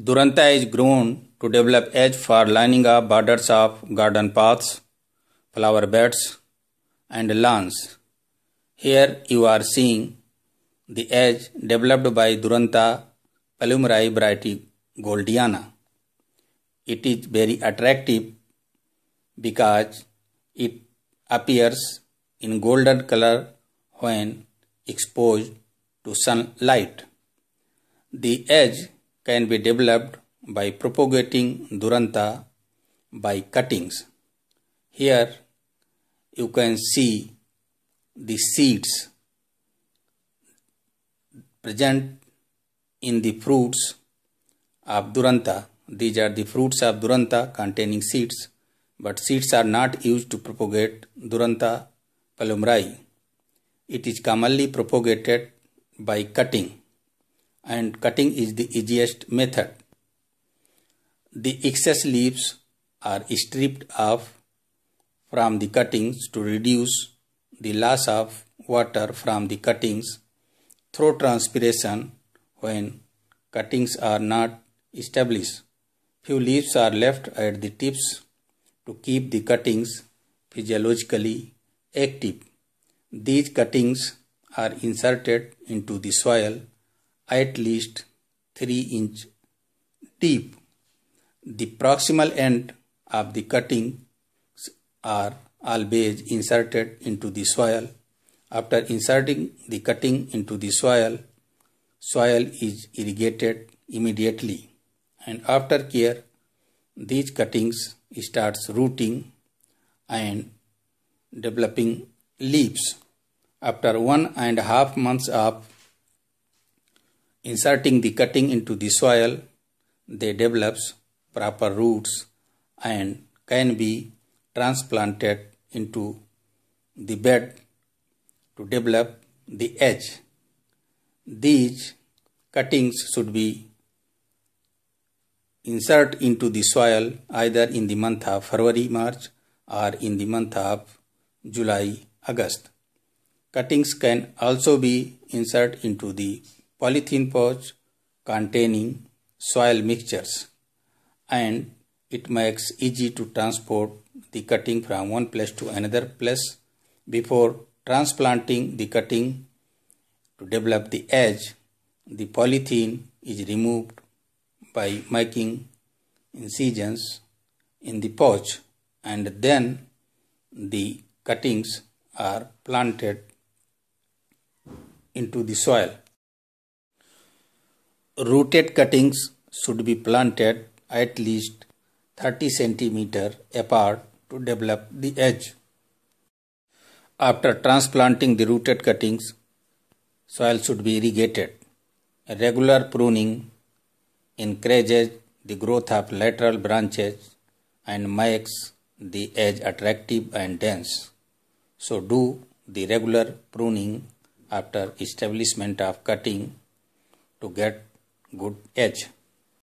Duranta is grown to develop edge for lining up borders of garden paths, flower beds, and lawns. Here you are seeing the edge developed by Duranta palumerae variety goldiana. It is very attractive because it appears in golden color when exposed to sunlight. The edge can be developed by propagating Duranta by cuttings. Here you can see the seeds present in the fruits of Duranta. These are the fruits of Duranta containing seeds, but seeds are not used to propagate Duranta palumrai It is commonly propagated by cutting. and cutting is the easiest method. The excess leaves are stripped off from the cuttings to reduce the loss of water from the cuttings through transpiration when cuttings are not established. Few leaves are left at the tips to keep the cuttings physiologically active. These cuttings are inserted into the soil at least 3 inch deep. The proximal end of the cuttings are always inserted into the soil. After inserting the cutting into the soil, soil is irrigated immediately and after care these cuttings starts rooting and developing leaves. After one and a half months of inserting the cutting into the soil, they develops proper roots and can be transplanted into the bed to develop the edge. These cuttings should be insert into the soil either in the month of February, March or in the month of July, August. Cuttings can also be inserted into the polythene pouch containing soil mixtures and it makes easy to transport the cutting from one place to another place before transplanting the cutting to develop the edge the polythene is removed by making incisions in the pouch and then the cuttings are planted into the soil Rooted cuttings should be planted at least 30 cm apart to develop the edge. After transplanting the rooted cuttings, soil should be irrigated. Regular pruning encourages the growth of lateral branches and makes the edge attractive and dense. So do the regular pruning after establishment of cutting to get good edge